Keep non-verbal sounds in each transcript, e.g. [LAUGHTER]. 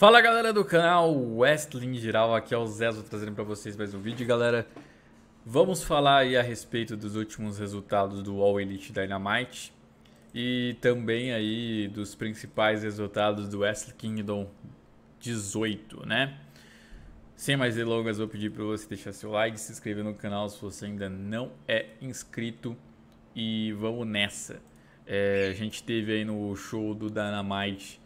Fala galera do canal Wrestling Geral, aqui é o Zezo trazendo para vocês mais um vídeo, galera. Vamos falar aí a respeito dos últimos resultados do All Elite Dynamite e também aí dos principais resultados do Wrestle Kingdom 18, né? Sem mais delongas, vou pedir para você deixar seu like, se inscrever no canal se você ainda não é inscrito e vamos nessa. É, a gente teve aí no show do Dynamite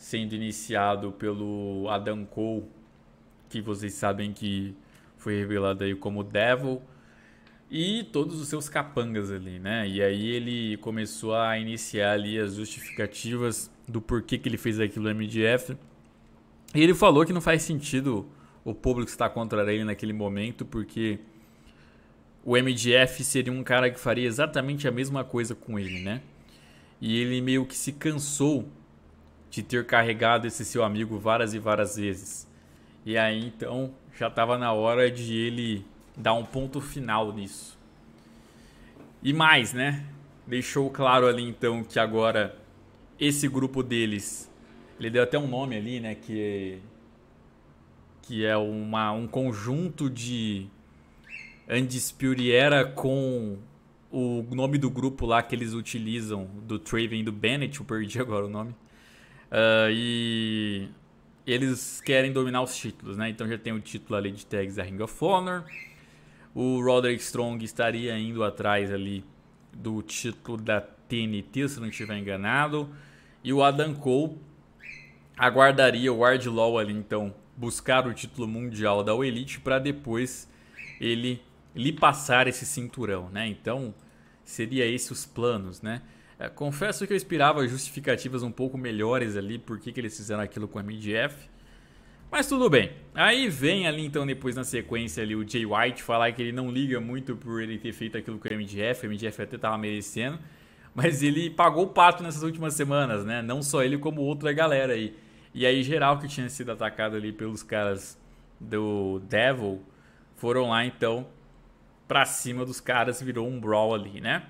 sendo iniciado pelo Adam Cole, que vocês sabem que foi revelado aí como Devil, e todos os seus capangas ali, né? E aí ele começou a iniciar ali as justificativas do porquê que ele fez aquilo no MDF. E ele falou que não faz sentido o público estar contra ele naquele momento, porque o MDF seria um cara que faria exatamente a mesma coisa com ele, né? E ele meio que se cansou de ter carregado esse seu amigo várias e várias vezes. E aí então já estava na hora de ele dar um ponto final nisso. E mais, né? Deixou claro ali então que agora esse grupo deles, ele deu até um nome ali, né, que que é uma, um conjunto de Andispuriera com o nome do grupo lá que eles utilizam, do Traven e do Bennett, eu perdi [LAUGHS] agora o nome. Uh, e eles querem dominar os títulos, né? Então já tem o título ali de tags da Ring of Honor. O Roderick Strong estaria indo atrás ali do título da TNT, se não estiver enganado. E o Adam Cole aguardaria o Wardlaw ali, então, buscar o título mundial da Elite para depois ele lhe passar esse cinturão, né? Então, seria esses os planos, né? É, confesso que eu esperava justificativas um pouco melhores ali, por que, que eles fizeram aquilo com o MDF. Mas tudo bem. Aí vem ali então depois na sequência ali o Jay White falar que ele não liga muito por ele ter feito aquilo com o MDF, o MDF até tava merecendo, mas ele pagou o pato nessas últimas semanas, né? Não só ele como outra galera aí. E aí geral que tinha sido atacado ali pelos caras do Devil foram lá então pra cima dos caras, virou um brawl ali, né?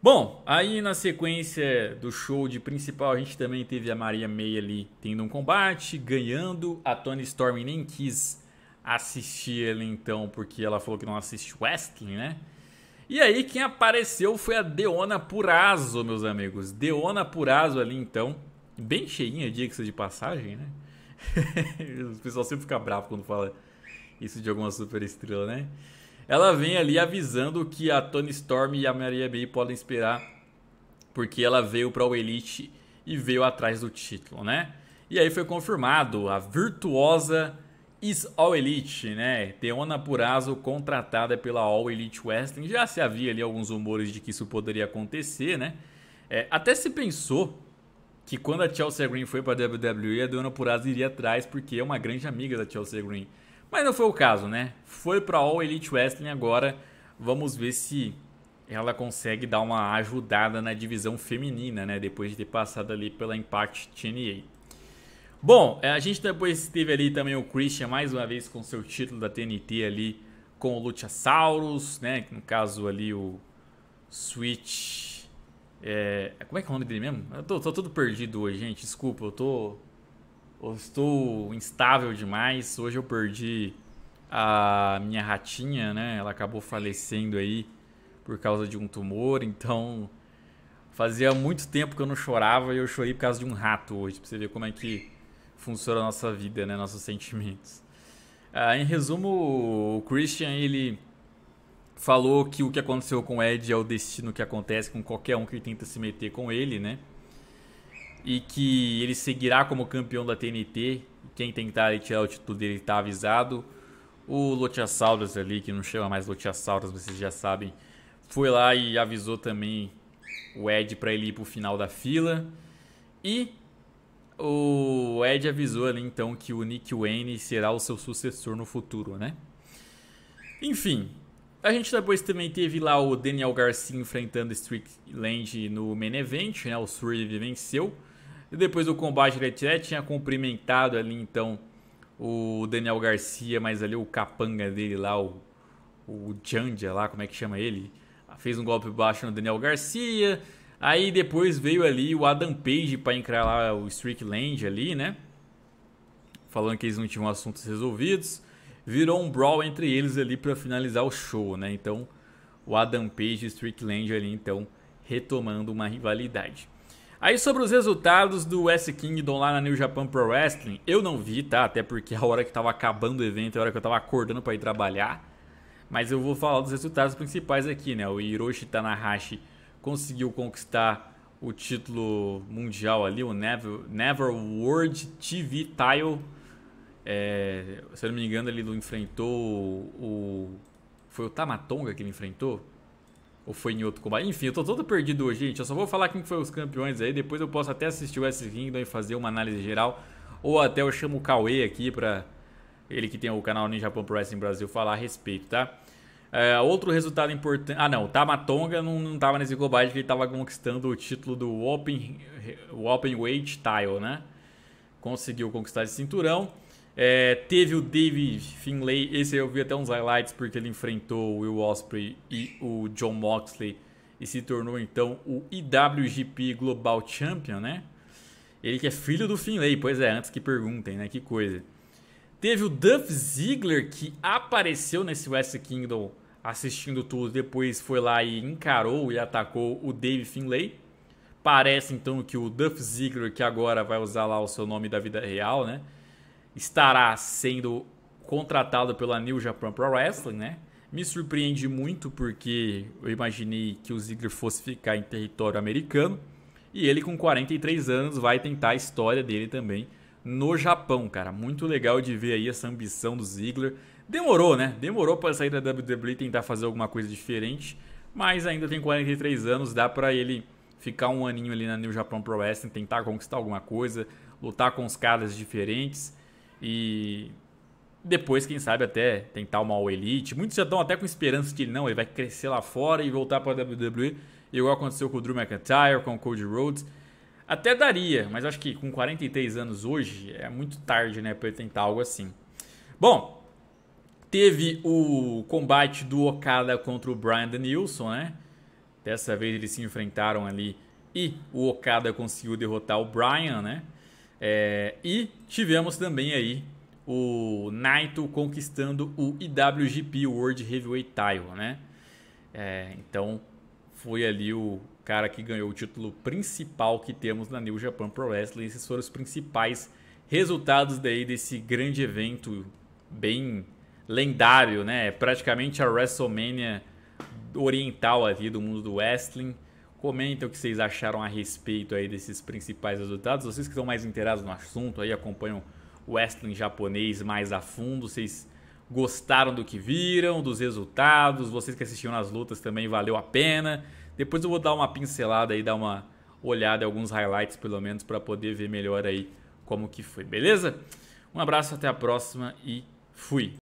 Bom, aí na sequência do show de principal, a gente também teve a Maria May ali tendo um combate, ganhando. A Tony Storm nem quis assistir ela então, porque ela falou que não assiste wrestling, né? E aí quem apareceu foi a Deona Purazo, meus amigos. Deona Purazo ali então, bem cheinha, diga-se de passagem, né? [LAUGHS] o pessoal sempre fica bravo quando fala isso de alguma superestrela, né? ela vem ali avisando que a Tony Storm e a Maria Bay podem esperar, porque ela veio para o Elite e veio atrás do título, né? E aí foi confirmado a virtuosa Is All Elite, né? Teona Purazo contratada pela All Elite Wrestling. Já se havia ali alguns rumores de que isso poderia acontecer, né? É, até se pensou que quando a Chelsea Green foi para a WWE, a Teona Purazo iria atrás porque é uma grande amiga da Chelsea Green. Mas não foi o caso, né? Foi para All Elite Wrestling agora. Vamos ver se ela consegue dar uma ajudada na divisão feminina, né? Depois de ter passado ali pela Impact TNA. Bom, eh, a gente depois teve ali também o Christian mais uma vez com seu título da TNT ali com o Luchasaurus, né? No caso ali o Switch. É... Como é que é o nome dele mesmo? Eu tô, tô todo perdido hoje, gente. Desculpa, eu tô eu estou instável demais. Hoje eu perdi a minha ratinha, né? Ela acabou falecendo aí por causa de um tumor, então fazia muito tempo que eu não chorava e eu chorei por causa de um rato hoje, pra você ver como é que funciona a nossa vida, né? Nossos sentimentos. Ah, em resumo, o Christian, ele falou que o que aconteceu com o Ed é o destino que acontece com qualquer um que tenta se meter com ele, né? e que ele seguirá como campeão da TNT. Quem tentar tirar o título dele está avisado. O Lotiasaurus ali, que não chama mais Lotiasaurus, vocês já sabem, foi lá e avisou também o Ed para ele ir para o final da fila. E o Ed avisou ali então que o Nick Wayne será o seu sucessor no futuro, né? Enfim, a gente depois também teve lá o Daniel Garcia enfrentando Strickland no main event, né? O Swerve venceu. E depois do combate, ele até né, tinha cumprimentado ali então o Daniel Garcia, mas ali o capanga dele lá, o, o Jandia lá, como é que chama ele? Fez um golpe baixo no Daniel Garcia. Aí depois veio ali o Adam Page para encarar lá o Strickland ali, né? Falando que eles não tinham assuntos resolvidos. Virou um brawl entre eles ali para finalizar o show, né? Então, o Adam Page e Strickland ali, então, retomando uma rivalidade. Aí sobre os resultados do S Kingdom lá na New Japan Pro Wrestling, eu não vi, tá? Até porque a hora que tava acabando o evento, é a hora que eu tava acordando para ir trabalhar. Mas eu vou falar dos resultados principais aqui, né? O Hiroshi Tanahashi conseguiu conquistar o título mundial ali, o Never, Never World TV Title. É, se eu não me engano, ele enfrentou o. Foi o Tamatonga que ele enfrentou? Ou foi em outro combate. Enfim, eu tô todo perdido hoje, gente. Eu só vou falar quem foi os campeões aí. Depois eu posso até assistir o S-Kingdom e fazer uma análise geral. Ou até eu chamo o Cauê aqui pra ele que tem o canal Ninja Pan Wrestling Brasil falar a respeito, tá? É, outro resultado importante. Ah, não. O Tamatonga não, não tava nesse combate que ele tava conquistando o título do Open, Open Weight Tile, né? Conseguiu conquistar esse cinturão. É, teve o David Finlay, esse eu vi até uns highlights porque ele enfrentou o Will Osprey e o John Moxley e se tornou então o IWGP Global Champion, né? Ele que é filho do Finlay, pois é, antes que perguntem, né? Que coisa. Teve o Duff Ziggler que apareceu nesse West Kingdom assistindo tudo, depois foi lá e encarou e atacou o Dave Finlay. Parece então que o Duff Ziggler, que agora vai usar lá o seu nome da vida real, né? estará sendo contratado pela New Japan Pro Wrestling, né? Me surpreende muito porque eu imaginei que o Ziggler fosse ficar em território americano. E ele, com 43 anos, vai tentar a história dele também no Japão, cara. Muito legal de ver aí essa ambição do Ziggler. Demorou, né? Demorou para sair da WWE e tentar fazer alguma coisa diferente. Mas ainda tem 43 anos, dá para ele ficar um aninho ali na New Japan Pro Wrestling, tentar conquistar alguma coisa, lutar com os caras diferentes. E depois, quem sabe, até tentar uma All Elite. Muitos já estão até com esperança de ele não, ele vai crescer lá fora e voltar para a WWE, igual aconteceu com o Drew McIntyre, com o Cody Rhodes. Até daria, mas acho que com 43 anos hoje é muito tarde, né, para ele tentar algo assim. Bom, teve o combate do Okada contra o Brian Danielson, né? Dessa vez eles se enfrentaram ali e o Okada conseguiu derrotar o Brian, né? É, e tivemos também aí o Naito conquistando o IWGP World Heavyweight Title, né? É, então foi ali o cara que ganhou o título principal que temos na New Japan Pro Wrestling. Esses foram os principais resultados daí desse grande evento bem lendário, né? Praticamente a WrestleMania oriental ali do mundo do wrestling. Comentem o que vocês acharam a respeito aí desses principais resultados. Vocês que estão mais inteirados no assunto aí acompanham o wrestling japonês mais a fundo, vocês gostaram do que viram, dos resultados, vocês que assistiram as lutas também valeu a pena. Depois eu vou dar uma pincelada aí, dar uma olhada em alguns highlights pelo menos para poder ver melhor aí como que foi, beleza? Um abraço, até a próxima e fui.